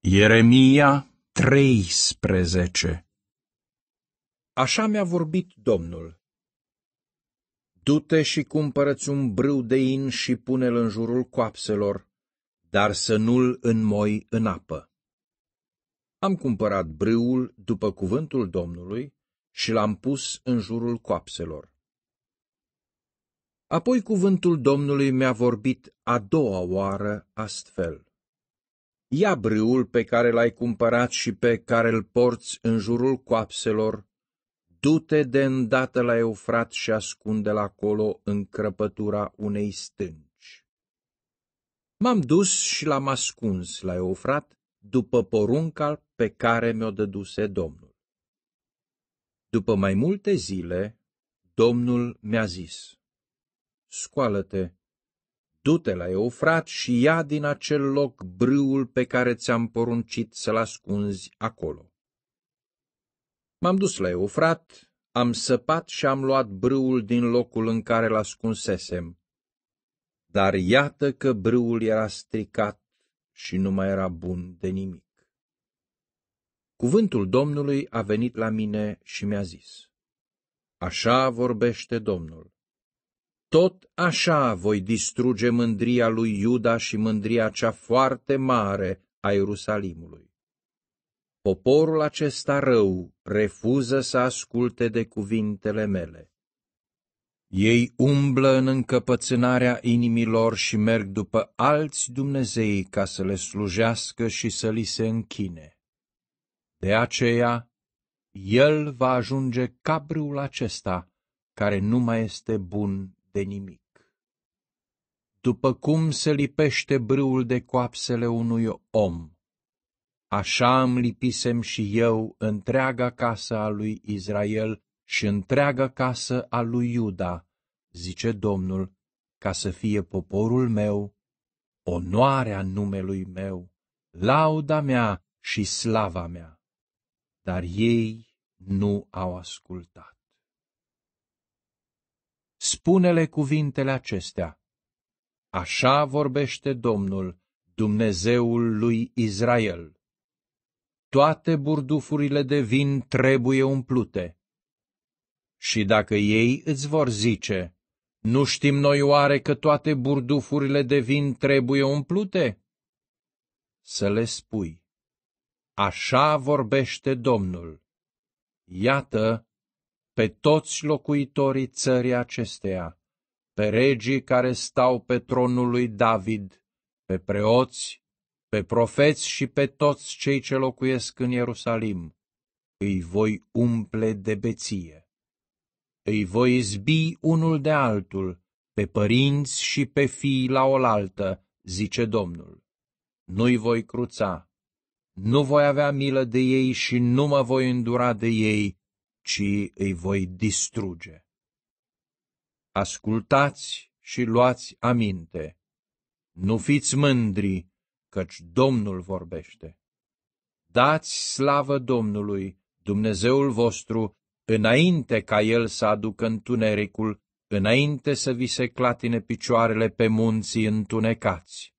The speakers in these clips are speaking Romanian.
Ieremia 13 Așa mi-a vorbit Domnul. Du-te și cumpărăți un brâu de in și pune-l în jurul coapselor, dar să nu-l înmoi în apă. Am cumpărat brâul după cuvântul Domnului și l-am pus în jurul coapselor. Apoi cuvântul Domnului mi-a vorbit a doua oară astfel. Ia brâul pe care l-ai cumpărat și pe care îl porți în jurul coapselor, du-te de îndată la Eufrat și ascunde-l acolo în crăpătura unei stânci. M-am dus și l-am ascuns la Eufrat după porunca pe care mi-o dăduse Domnul. După mai multe zile, Domnul mi-a zis, Scoală-te Du-te la Eufrat și ia din acel loc brâul pe care ți-am poruncit să-l ascunzi acolo. M-am dus la Eufrat, am săpat și am luat brâul din locul în care l-ascunsesem. Dar iată că brâul era stricat și nu mai era bun de nimic. Cuvântul Domnului a venit la mine și mi-a zis, Așa vorbește Domnul. Tot așa voi distruge mândria lui Iuda și mândria cea foarte mare a Ierusalimului. Poporul acesta rău refuză să asculte de cuvintele mele. Ei umblă în încăpățânarea inimilor și merg după alți Dumnezei ca să le slujească și să li se închine. De aceea, el va ajunge cabriul acesta, care nu mai este bun de nimic. După cum se lipește brâul de coapsele unui om, așa îmi lipisem și eu întreaga casă a lui Israel și întreaga casă a lui Iuda, zice Domnul, ca să fie poporul meu, onoarea numelui meu, lauda mea și slava mea. Dar ei nu au ascultat spune-le cuvintele acestea. Așa vorbește Domnul, Dumnezeul lui Israel. Toate burdufurile de vin trebuie umplute. Și dacă ei îți vor zice, nu știm noi oare că toate burdufurile de vin trebuie umplute? Să le spui, așa vorbește Domnul. Iată, pe toți locuitorii țării acesteia, pe regii care stau pe tronul lui David, pe preoți, pe profeți și pe toți cei ce locuiesc în Ierusalim. Îi voi umple de beție. Îi voi izbi unul de altul, pe părinți și pe fii la oaltă, zice Domnul. Nu-i voi cruța, nu voi avea milă de ei și nu mă voi îndura de ei, ci îi voi distruge. Ascultați și luați aminte, nu fiți mândri, căci Domnul vorbește. Dați slavă Domnului, Dumnezeul vostru, înainte ca El să aducă întunericul, înainte să vi se clatine picioarele pe munții întunecați.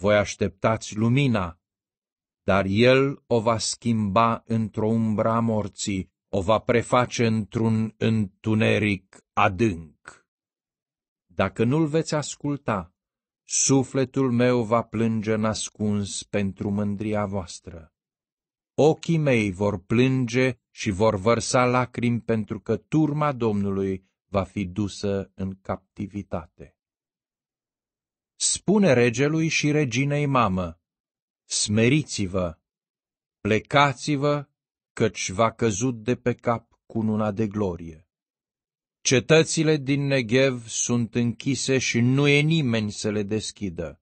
Voi așteptați lumina, dar El o va schimba într-o umbra morții, o va preface într-un întuneric adânc. Dacă nu-l veți asculta, sufletul meu va plânge nascuns pentru mândria voastră. Ochii mei vor plânge și vor vărsa lacrimi pentru că turma Domnului va fi dusă în captivitate. Spune regelui și reginei mamă, smeriți-vă, plecați-vă căci va căzut de pe cap cununa de glorie. Cetățile din Negev sunt închise și nu e nimeni să le deschidă.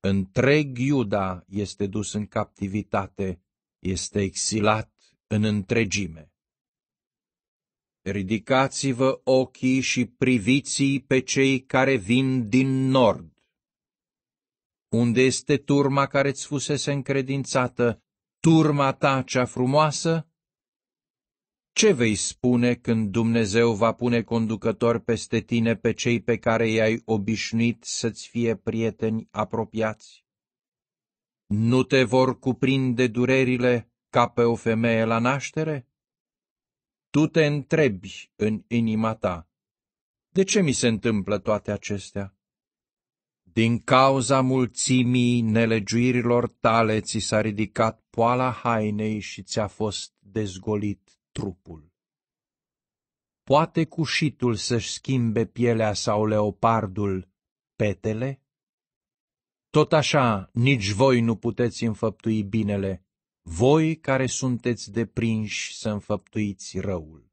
Întreg Iuda este dus în captivitate, este exilat în întregime. Ridicați-vă ochii și priviți pe cei care vin din nord. Unde este turma care-ți fusese încredințată turma ta cea frumoasă? Ce vei spune când Dumnezeu va pune conducător peste tine pe cei pe care i-ai obișnuit să-ți fie prieteni apropiați? Nu te vor cuprinde durerile ca pe o femeie la naștere? Tu te întrebi în inima ta, de ce mi se întâmplă toate acestea? Din cauza mulțimii nelegiuirilor tale ți s-a ridicat poala hainei și ți-a fost dezgolit trupul. Poate cușitul să-și schimbe pielea sau leopardul petele? Tot așa, nici voi nu puteți înfăptui binele, voi care sunteți deprinși să înfăptuiți răul.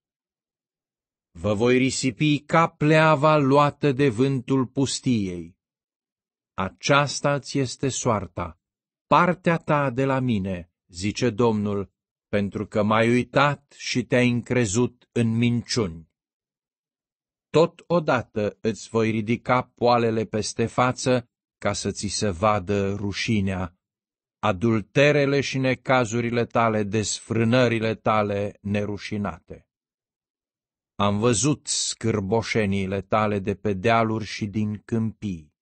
Vă voi risipi ca pleava luată de vântul pustiei aceasta ți este soarta, partea ta de la mine, zice Domnul, pentru că m-ai uitat și te-ai încrezut în minciuni. odată îți voi ridica poalele peste față ca să ți se vadă rușinea, adulterele și necazurile tale, desfrânările tale nerușinate. Am văzut scârboșeniile tale de pe dealuri și din câmpii.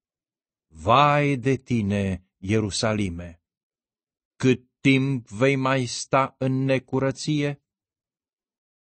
Vai de tine, Ierusalime! Cât timp vei mai sta în necurăție?